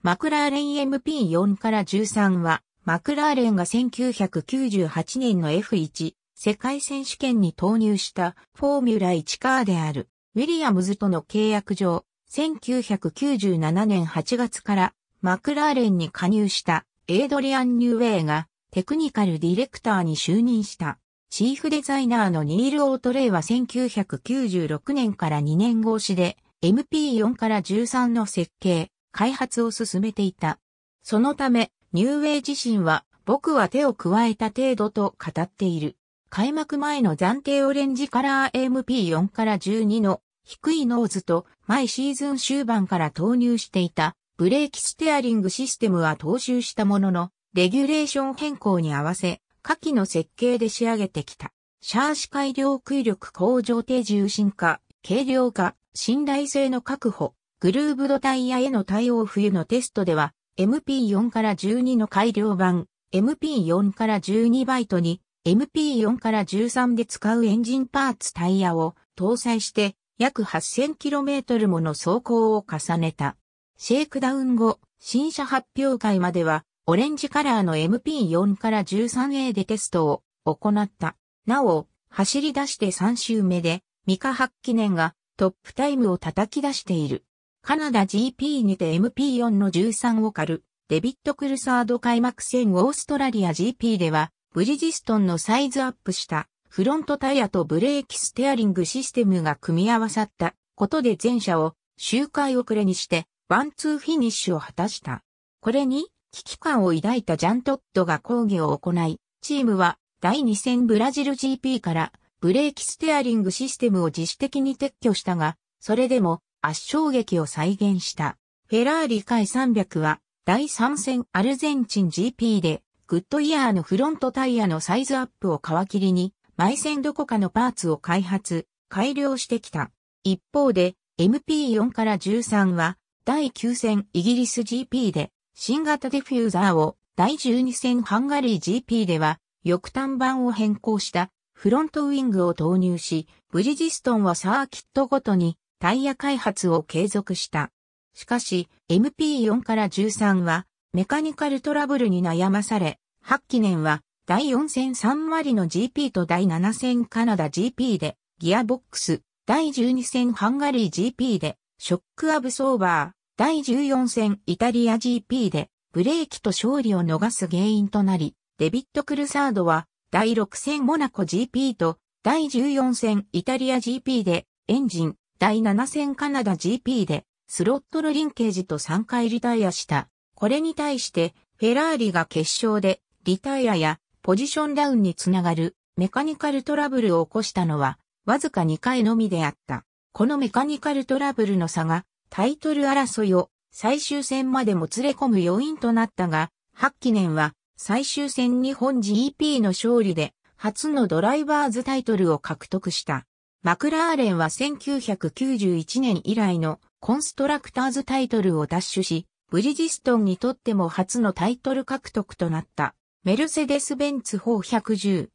マクラーレン MP4 から13は、マクラーレンが1998年の F1 世界選手権に投入したフォーミュラ1カーであるウィリアムズとの契約上、1997年8月からマクラーレンに加入したエイドリアン・ニューウェイがテクニカルディレクターに就任した。チーフデザイナーのニール・オートレイは1996年から2年越しで MP4 から13の設計、開発を進めていた。そのため、ニューウェイ自身は、僕は手を加えた程度と語っている。開幕前の暫定オレンジカラー AMP4 から12の低いノーズと毎シーズン終盤から投入していたブレーキステアリングシステムは踏襲したもののレギュレーション変更に合わせ下記の設計で仕上げてきた。シャーシ改良空力向上低重心化、軽量化、信頼性の確保、グルーブドタイヤへの対応冬のテストでは、MP4 から12の改良版、MP4 から12バイトに、MP4 から13で使うエンジンパーツタイヤを搭載して、約 8000km もの走行を重ねた。シェイクダウン後、新車発表会までは、オレンジカラーの MP4 から 13A でテストを行った。なお、走り出して3周目で、ミカ発記念がトップタイムを叩き出している。カナダ GP にて MP4 の13を狩る、デビット・クルサード開幕戦オーストラリア GP では、ブリジストンのサイズアップしたフロントタイヤとブレーキステアリングシステムが組み合わさったことで全者を周回遅れにしてワンツーフィニッシュを果たした。これに危機感を抱いたジャントッドが抗議を行い、チームは第2戦ブラジル GP からブレーキステアリングシステムを自主的に撤去したが、それでも圧勝劇を再現した。フェラーリ回300は第3戦アルゼンチン GP でグッドイヤーのフロントタイヤのサイズアップを皮切りに毎戦どこかのパーツを開発、改良してきた。一方で MP4 から13は第9戦イギリス GP で新型ディフューザーを第12戦ハンガリー GP では翼端板を変更したフロントウィングを投入し、ブリジストンはサーキットごとにタイヤ開発を継続した。しかし、MP4 から13は、メカニカルトラブルに悩まされ、8期年は、第4戦サ割の GP と第7戦カナダ GP で、ギアボックス、第12戦ハンガリー GP で、ショックアブソーバー、第14戦イタリア GP で、ブレーキと勝利を逃す原因となり、デビット・クルサードは、第6戦モナコ GP と、第14戦イタリア GP で、エンジン、第7戦カナダ GP でスロットルリンケージと3回リタイアした。これに対してフェラーリが決勝でリタイアやポジションダウンにつながるメカニカルトラブルを起こしたのはわずか2回のみであった。このメカニカルトラブルの差がタイトル争いを最終戦までもつれ込む要因となったが、8期年は最終戦日本 GP の勝利で初のドライバーズタイトルを獲得した。マクラーレンは1991年以来のコンストラクターズタイトルを奪取し、ブリヂストンにとっても初のタイトル獲得となったメルセデス・ベンツ 410G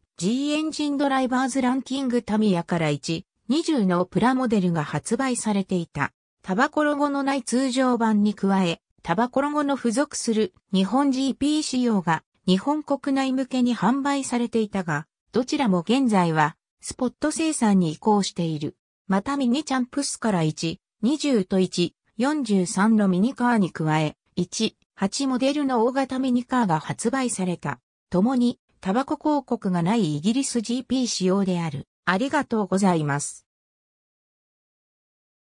エンジンドライバーズランキングタミヤから1、20のプラモデルが発売されていた。タバコロゴのない通常版に加え、タバコロゴの付属する日本 GP 仕様が日本国内向けに販売されていたが、どちらも現在はスポット生産に移行している。またミニチャンプスから1、20と1、43のミニカーに加え、1、8モデルの大型ミニカーが発売された。共に、タバコ広告がないイギリス GP 仕様である。ありがとうございます。